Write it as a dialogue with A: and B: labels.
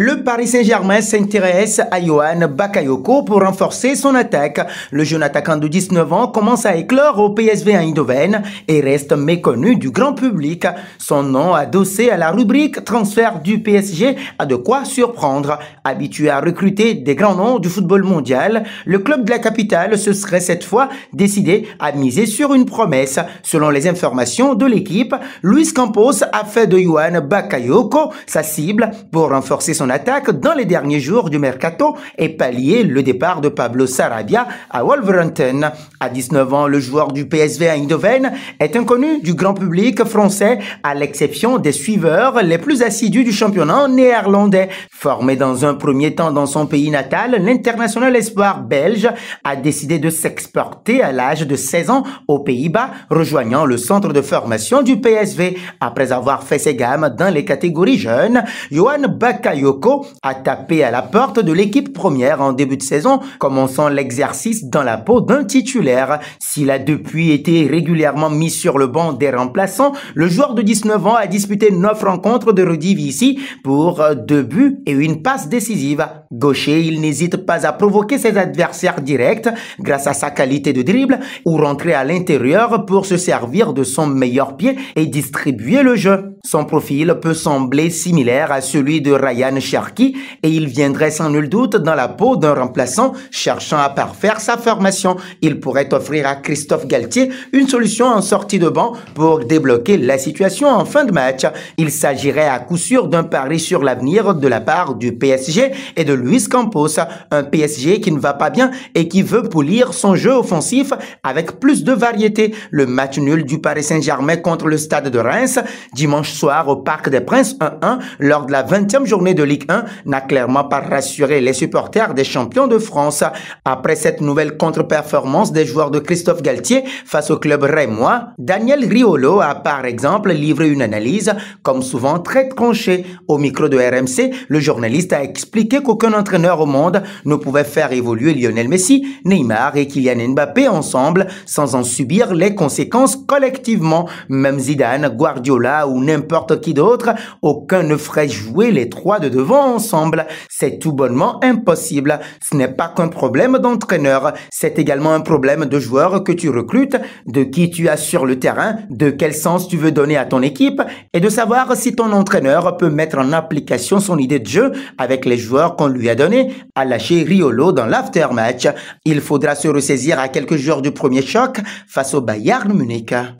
A: Le Paris Saint-Germain s'intéresse à Johan Bakayoko pour renforcer son attaque. Le jeune attaquant de 19 ans commence à éclore au PSV à Eindhoven et reste méconnu du grand public. Son nom adossé à la rubrique transfert du PSG a de quoi surprendre. Habitué à recruter des grands noms du football mondial, le club de la capitale se serait cette fois décidé à miser sur une promesse. Selon les informations de l'équipe, Luis Campos a fait de Johan Bakayoko sa cible pour renforcer son attaque dans les derniers jours du mercato et pallier le départ de Pablo Sarabia à Wolverhampton. À 19 ans, le joueur du PSV à Eindhoven est inconnu du grand public français à l'exception des suiveurs les plus assidus du championnat néerlandais. Formé dans un premier temps dans son pays natal, l'international espoir belge a décidé de s'exporter à l'âge de 16 ans aux Pays-Bas, rejoignant le centre de formation du PSV. Après avoir fait ses gammes dans les catégories jeunes, Johan Bakayoko a tapé à la porte de l'équipe première en début de saison, commençant l'exercice dans la peau d'un titulaire. S'il a depuis été régulièrement mis sur le banc des remplaçants, le joueur de 19 ans a disputé 9 rencontres de Redivisie pour deux buts et une passe décisive. Gaucher, il n'hésite pas à provoquer ses adversaires directs grâce à sa qualité de dribble ou rentrer à l'intérieur pour se servir de son meilleur pied et distribuer le jeu. Son profil peut sembler similaire à celui de Ryan Cherki et il viendrait sans nul doute dans la peau d'un remplaçant cherchant à parfaire sa formation. Il pourrait offrir à Christophe Galtier une solution en sortie de banc pour débloquer la situation en fin de match. Il s'agirait à coup sûr d'un pari sur l'avenir de la part du PSG et de Luis Campos, un PSG qui ne va pas bien et qui veut polir son jeu offensif avec plus de variété. Le match nul du Paris Saint-Germain contre le Stade de Reims dimanche soir au Parc des Princes 1-1 lors de la 20e journée de Ligue 1 n'a clairement pas rassuré les supporters des champions de France. Après cette nouvelle contre-performance des joueurs de Christophe Galtier face au club rémois, Daniel Riolo a par exemple livré une analyse, comme souvent très tranchée. Au micro de RMC, le journaliste a expliqué qu'aucun entraîneur au monde ne pouvait faire évoluer Lionel Messi, Neymar et Kylian Mbappé ensemble sans en subir les conséquences collectivement. Même Zidane, Guardiola ou n'importe qui d'autre, aucun ne ferait jouer les trois de Devant ensemble. C'est tout bonnement impossible. Ce n'est pas qu'un problème d'entraîneur, c'est également un problème de joueurs que tu recrutes, de qui tu as sur le terrain, de quel sens tu veux donner à ton équipe et de savoir si ton entraîneur peut mettre en application son idée de jeu avec les joueurs qu'on lui a donné à lâcher Riolo dans l'after-match, Il faudra se ressaisir à quelques jours du premier choc face au Bayern Munich.